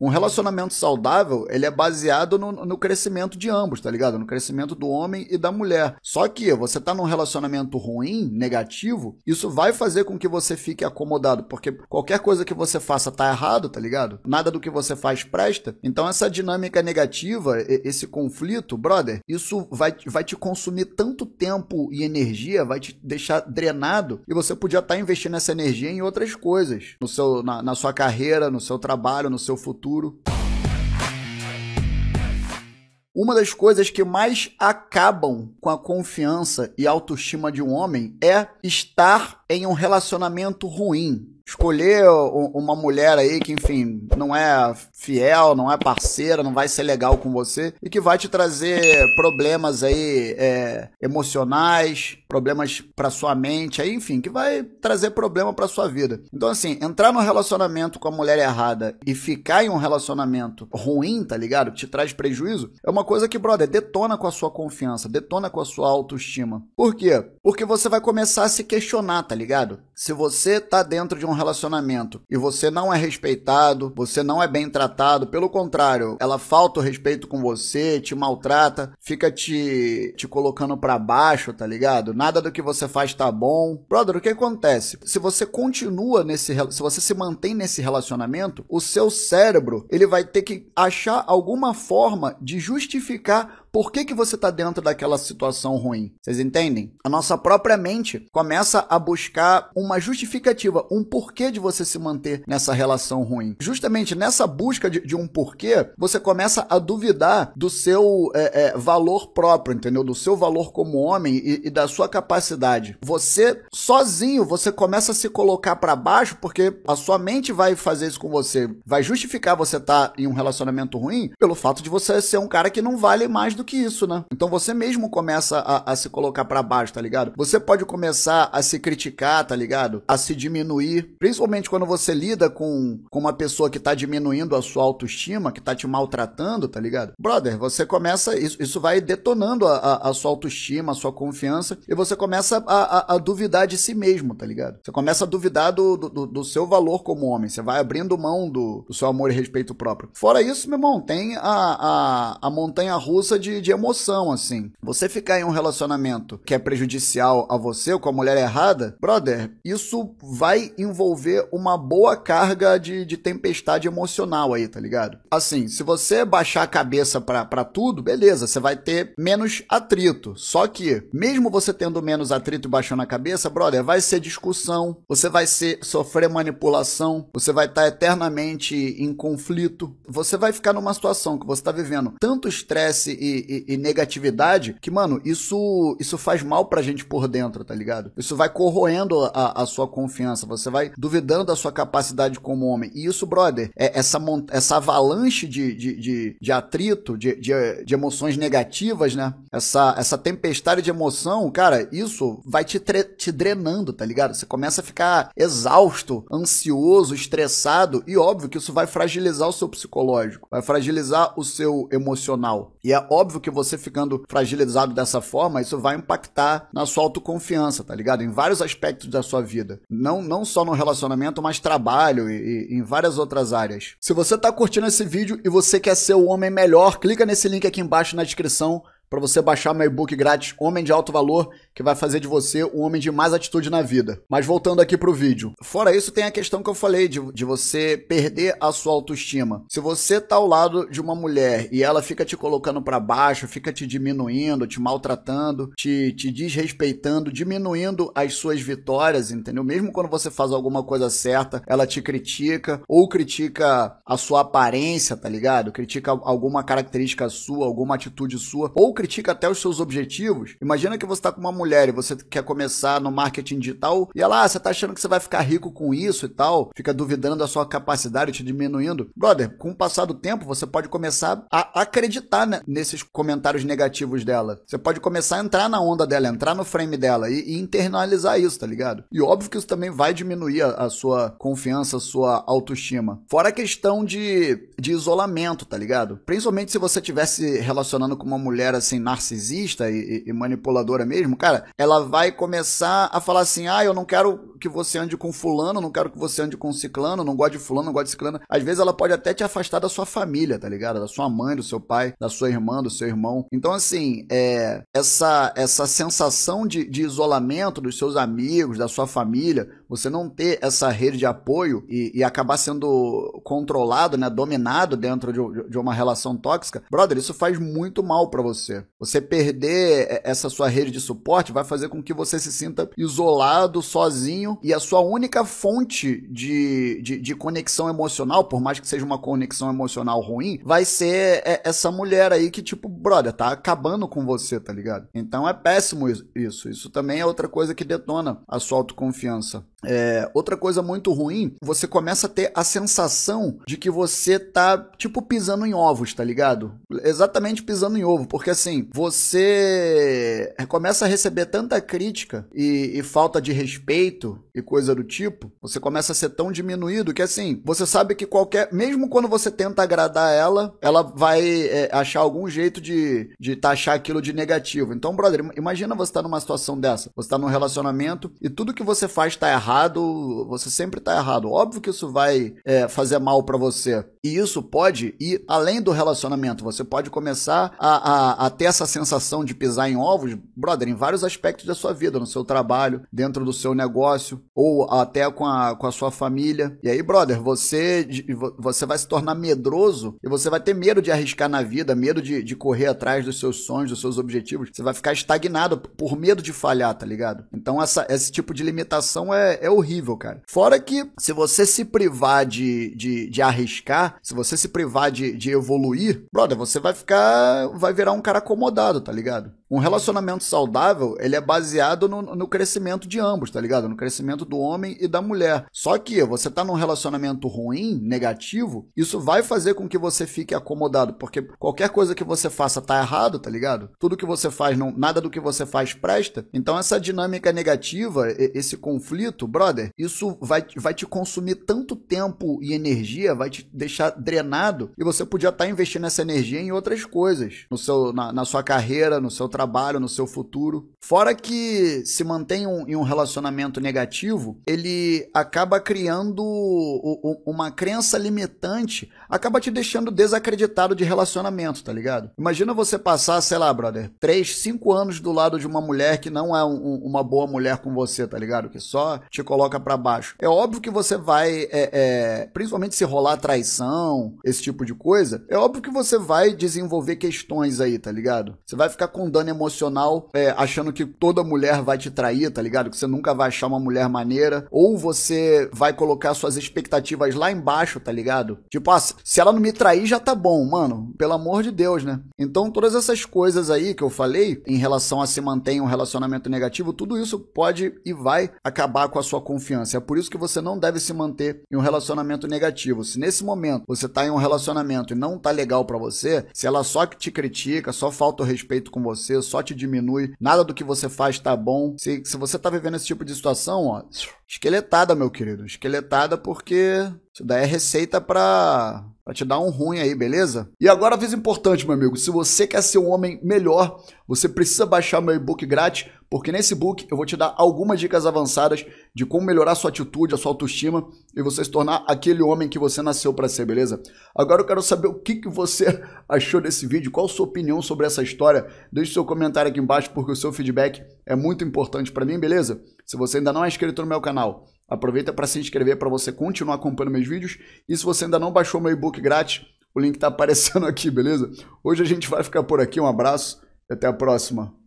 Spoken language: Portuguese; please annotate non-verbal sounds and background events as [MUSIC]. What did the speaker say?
Um relacionamento saudável, ele é baseado no, no, crescimento de ambos, tá ligado? No crescimento do homem e da mulher. Só que você tá num relacionamento ruim, negativo, isso vai fazer com que você fique acomodado, porque qualquer coisa que você faça tá errado, tá ligado? Nada do que você faz presta. Então essa dinâmica negativa, esse conflito, brother, isso vai, vai te consumir tanto tempo e energia, vai te deixar drenado e você podia estar tá investindo essa energia em outras coisas, no seu, na, na sua carreira, no seu trabalho, no seu futuro futuro. Uma das coisas que mais acabam com a confiança e autoestima de um homem é estar em um relacionamento ruim. Escolher uma mulher aí que, enfim, não é fiel, não é parceira, não vai ser legal com você e que vai te trazer problemas aí é, emocionais, problemas para sua mente, aí, enfim, que vai trazer problema para sua vida. Então, assim, entrar no relacionamento com a mulher errada e ficar em um relacionamento ruim, tá ligado? Te traz prejuízo, é uma coisa que, brother, detona com a sua confiança, detona com a sua autoestima. Por quê? Porque você vai começar a se questionar, tá ligado? ligado? Se você tá dentro de um relacionamento e você não é respeitado, você não é bem tratado, pelo contrário, ela falta o respeito com você, te maltrata, fica te, te colocando para baixo, tá ligado? Nada do que você faz tá bom. Brother, o que acontece? Se você continua nesse, se você se mantém nesse relacionamento, o seu cérebro, ele vai ter que achar alguma forma de justificar por que, que você está dentro daquela situação ruim. Vocês entendem? A nossa própria mente começa a buscar uma justificativa, um porquê de você se manter nessa relação ruim. Justamente nessa busca de, de um porquê, você começa a duvidar do seu é, é, valor próprio, entendeu? Do seu valor como homem e, e da sua capacidade. Você, sozinho, você começa a se colocar para baixo porque a sua mente vai fazer isso com você, vai justificar você estar tá em um relacionamento ruim pelo fato de você ser um cara que não vale mais do do que isso, né? Então você mesmo começa a, a se colocar para baixo, tá ligado? Você pode começar a se criticar, tá ligado? A se diminuir, principalmente quando você lida com, com uma pessoa que tá diminuindo a sua autoestima, que tá te maltratando, tá ligado? Brother, você começa, isso, isso vai detonando a, a, a sua autoestima, a sua confiança, e você começa a, a, duvidar de si mesmo, tá ligado? Você começa a duvidar do, do, do seu valor como homem, você vai abrindo mão do, do, seu amor e respeito próprio. Fora isso, meu irmão, tem a, a, a montanha russa de de, de emoção, assim. Você ficar em um relacionamento que é prejudicial a você com a mulher errada, brother, isso vai envolver uma boa carga de, de tempestade emocional aí, tá ligado? Assim, se você baixar a cabeça para tudo, beleza, você vai ter menos atrito. Só que, mesmo você tendo menos atrito e baixando a cabeça, brother, vai ser discussão, você vai ser, sofrer manipulação, você vai estar tá eternamente em conflito, você vai ficar numa situação que você tá vivendo tanto estresse e e, e, negatividade, que, mano, isso, isso faz mal pra gente por dentro, tá ligado? Isso vai corroendo a, a sua confiança, você vai duvidando da sua capacidade como homem. E isso, brother, é essa, essa avalanche de, de, de, de atrito, de, de, de, emoções negativas, né? Essa, essa tempestade de emoção, cara, isso vai te, te drenando, tá ligado? Você começa a ficar exausto, ansioso, estressado, e óbvio que isso vai fragilizar o seu psicológico, vai fragilizar o seu emocional. E é óbvio óbvio que você ficando fragilizado dessa forma, isso vai impactar na sua autoconfiança, tá ligado? Em vários aspectos da sua vida. Não, não só no relacionamento, mas trabalho e, e em várias outras áreas. Se você tá curtindo esse vídeo e você quer ser o homem melhor, clica nesse link aqui embaixo na descrição para você baixar meu e-book grátis Homem de Alto Valor, que vai fazer de você um homem de mais atitude na vida. Mas voltando aqui pro vídeo. Fora isso, tem a questão que eu falei de, de você perder a sua autoestima. Se você tá ao lado de uma mulher e ela fica te colocando para baixo, fica te diminuindo, te maltratando, te, te desrespeitando, diminuindo as suas vitórias, entendeu? Mesmo quando você faz alguma coisa certa, ela te critica ou critica a sua aparência, tá ligado? Critica alguma característica sua, alguma atitude sua, ou critica até os seus objetivos. Imagina que você está com uma mulher e você quer começar no marketing digital e ela, ah, você está achando que você vai ficar rico com isso e tal, fica duvidando da sua capacidade, te diminuindo. Brother, com o passar do tempo, você pode começar a acreditar né, nesses comentários negativos dela. Você pode começar a entrar na onda dela, entrar no frame dela e, e internalizar isso, tá ligado? E óbvio que isso também vai diminuir a, a sua confiança, a sua autoestima. Fora a questão de, de isolamento, tá ligado? Principalmente se você estivesse relacionando com uma mulher assim assim, narcisista e, e, manipuladora mesmo, cara, ela vai começar a falar assim: ah, eu não quero que você ande com fulano, não quero que você ande com ciclano, não gosto de fulano, não gosto de ciclano. Às vezes ela pode até te afastar da sua família, tá ligado? Da sua mãe, do seu pai, da sua irmã, do seu irmão. Então, assim, é, essa, essa sensação de, de isolamento dos seus amigos, da sua família, você não ter essa rede de apoio e, e acabar sendo controlado, né, dominado dentro de, de, uma relação tóxica, brother, isso faz muito mal para você. Você perder essa sua rede de suporte vai fazer com que você se sinta isolado, sozinho e a sua única fonte de, de, de conexão emocional, por mais que seja uma conexão emocional ruim, vai ser essa mulher aí que, tipo, brother, tá acabando com você, tá ligado? Então é péssimo isso. Isso também é outra coisa que detona a sua autoconfiança. É, outra coisa muito ruim, você começa a ter a sensação de que você tá, tipo, pisando em ovos, tá ligado? Exatamente pisando em ovo, porque assim, você começa a receber tanta crítica e, e falta de respeito e coisa do tipo, você começa a ser tão diminuído que assim, você sabe que qualquer. Mesmo quando você tenta agradar ela, ela vai é, achar algum jeito de, de taxar aquilo de negativo. Então, brother, imagina você tá numa situação dessa, você tá num relacionamento e tudo que você faz tá errado errado, você sempre tá errado. Óbvio que isso vai é, fazer mal para você. E isso pode ir além do relacionamento. Você pode começar a, a, a ter essa sensação de pisar em ovos, brother, em vários aspectos da sua vida, no seu trabalho, dentro do seu negócio, ou até com a, com a sua família. E aí, brother, você, você vai se tornar medroso e você vai ter medo de arriscar na vida, medo de, de correr atrás dos seus sonhos, dos seus objetivos. Você vai ficar estagnado por medo de falhar, tá ligado? Então, essa, esse tipo de limitação é, é, horrível, cara. Fora que, se você se privar de, de, de arriscar, se você se privar de, de evoluir, brother, você vai ficar. vai virar um cara acomodado, tá ligado? Um relacionamento saudável, ele é baseado no, no, crescimento de ambos, tá ligado? No crescimento do homem e da mulher. Só que você tá num relacionamento ruim, negativo, isso vai fazer com que você fique acomodado, porque qualquer coisa que você faça tá errado, tá ligado? Tudo que você faz, não, nada do que você faz presta. Então essa dinâmica negativa, esse conflito, brother, isso vai, vai te consumir tanto tempo e energia, vai te deixar drenado e você podia estar tá investindo essa energia em outras coisas, no seu, na, na sua carreira, no seu trabalho trabalho, no seu futuro. Fora que se mantém um, em um relacionamento negativo, ele acaba criando o, o, uma crença limitante, acaba te deixando desacreditado de relacionamento, tá ligado? Imagina você passar, sei lá, brother, 3, 5 anos do lado de uma mulher que não é um, uma boa mulher com você, tá ligado? Que só te coloca para baixo. É óbvio que você vai, é, é, principalmente se rolar traição, esse tipo de coisa, é óbvio que você vai desenvolver questões aí, tá ligado? Você vai ficar com dano emocional é, achando que toda mulher vai te trair, tá ligado? Que você nunca vai achar uma mulher maneira. Ou você vai colocar suas expectativas lá embaixo, tá ligado? Tipo, ah, se ela não me trair já tá bom, mano. Pelo amor de Deus, né? Então, todas essas coisas aí que eu falei em relação a se manter um relacionamento negativo, tudo isso pode e vai acabar com a sua confiança. É por isso que você não deve se manter em um relacionamento negativo. Se nesse momento você tá em um relacionamento e não tá legal para você, se ela só te critica, só falta o respeito com você, só te diminui, nada do que você faz tá bom. Se, se você tá vivendo esse tipo de situação, ó, esqueletada, meu querido, esqueletada porque isso daí é receita para para te dar um ruim aí, beleza? E agora aviso importante, meu amigo, se você quer ser um homem melhor, você precisa baixar meu e-book grátis, porque nesse book eu vou te dar algumas dicas avançadas de como melhorar sua atitude, a sua autoestima e você se tornar aquele homem que você nasceu para ser, beleza? Agora eu quero saber o que, que você [LAUGHS] achou desse vídeo, qual a sua opinião sobre essa história. Deixe seu comentário aqui embaixo, porque o seu feedback é muito importante para mim, beleza? Se você ainda não é inscrito no meu canal, Aproveita para se inscrever para você continuar acompanhando meus vídeos. E se você ainda não baixou meu e-book grátis, o link está aparecendo [LAUGHS] aqui, beleza? Hoje a gente vai ficar por aqui. Um abraço e até a próxima.